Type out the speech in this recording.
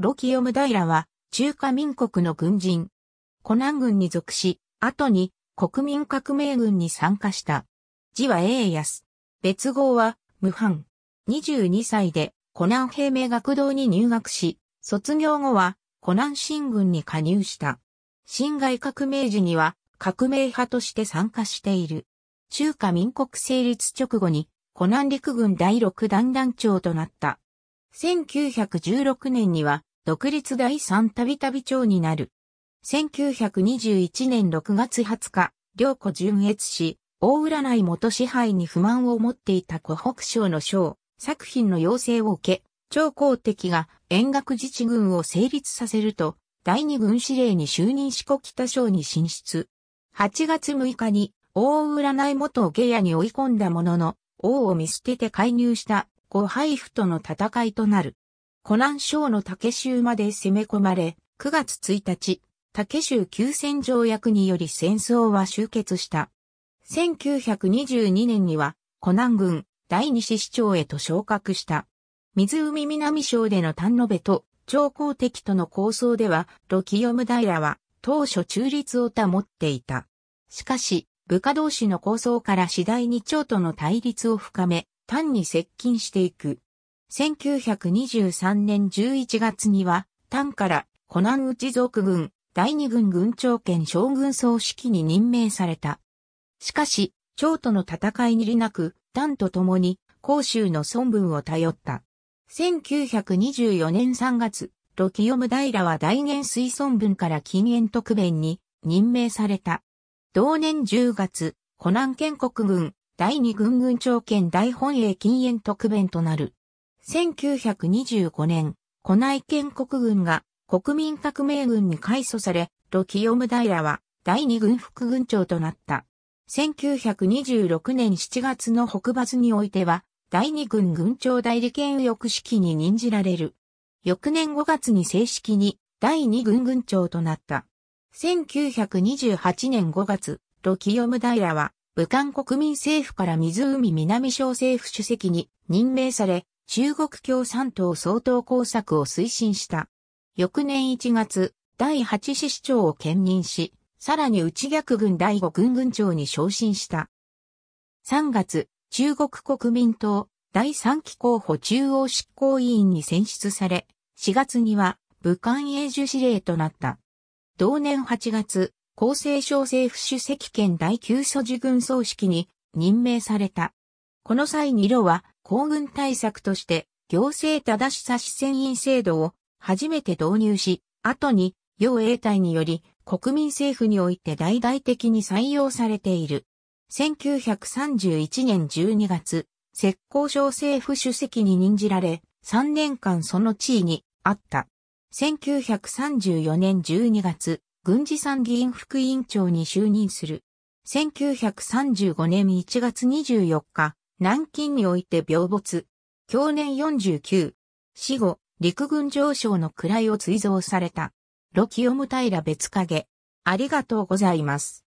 ロキヨムダイラは、中華民国の軍人。コナン軍に属し、後に国民革命軍に参加した。字は英ス、別号は、無藩。22歳で、コナン平明学堂に入学し、卒業後は、コナン新軍に加入した。辛亥革命時には、革命派として参加している。中華民国成立直後に、コナン陸軍第六団団長となった。1916年には、独立第3度々長になる。1921年6月20日、良子純越し、大占い元支配に不満を持っていた湖北省の省、作品の要請を受け、長公敵が遠隔自治軍を成立させると、第二軍司令に就任し国北省に進出。8月6日に、大占い元下野に追い込んだものの、王を見捨てて介入した、五配布との戦いとなる。湖南省の竹州まで攻め込まれ、9月1日、竹州休戦条約により戦争は終結した。1922年には、湖南軍第二市市長へと昇格した。湖南省での丹野部と長江敵との構想では、ロキヨム平は当初中立を保っていた。しかし、部下同士の構想から次第に長との対立を深め、単に接近していく。1923年11月には、丹から湖南内族軍第二軍軍長兼将軍総指揮に任命された。しかし、長との戦いにりなく、丹と共に甲州の孫文を頼った。1924年3月、ロキヨム平は大元水孫文から禁煙特弁に任命された。同年10月、湖南建国軍第二軍軍長兼大本営禁煙特弁となる。1925年、古内建国軍が国民革命軍に改組され、ロキヨム平は第二軍副軍長となった。1926年7月の北伐においては、第二軍軍長代理権右翼式に任じられる。翌年5月に正式に第二軍軍長となった。1928年5月、ロキヨム平は、武漢国民政府から湖南省政府主席に任命され、中国共産党総統工作を推進した。翌年1月、第8支市長を兼任し、さらに内逆軍第5軍軍長に昇進した。3月、中国国民党第3期候補中央執行委員に選出され、4月には武漢永寿司令となった。同年8月、厚生省政府主席兼第9祖事軍総指揮に任命された。この際に色は行軍対策として行政正し差し船員制度を初めて導入し、後に要英隊により国民政府において大々的に採用されている。1931年12月、浙江省政府主席に任じられ、3年間その地位にあった。1934年12月、軍事参議院副委員長に就任する。1935年1月24日、南京において病没。去年49。死後、陸軍上昇の位を追贈された。ロキオム平別影。ありがとうございます。